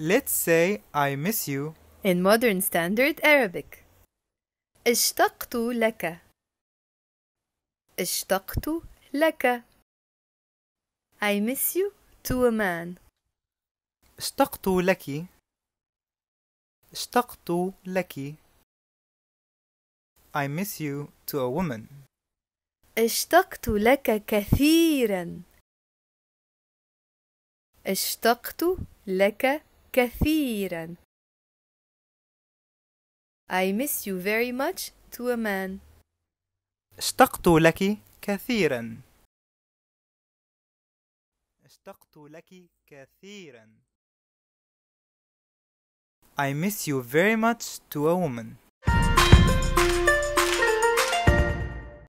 Let's say I miss you. In modern standard Arabic. اشتقت لك. اشتقت لك. I miss you to a man. اشتقت لك. اشتقت لك. I miss you to a woman. اشتقت لك كثيرا. اشتقت لك كثيرا I miss you very much to a man اشتقت لك كثيرا اشتقت لك كثيرا I miss you very much to a woman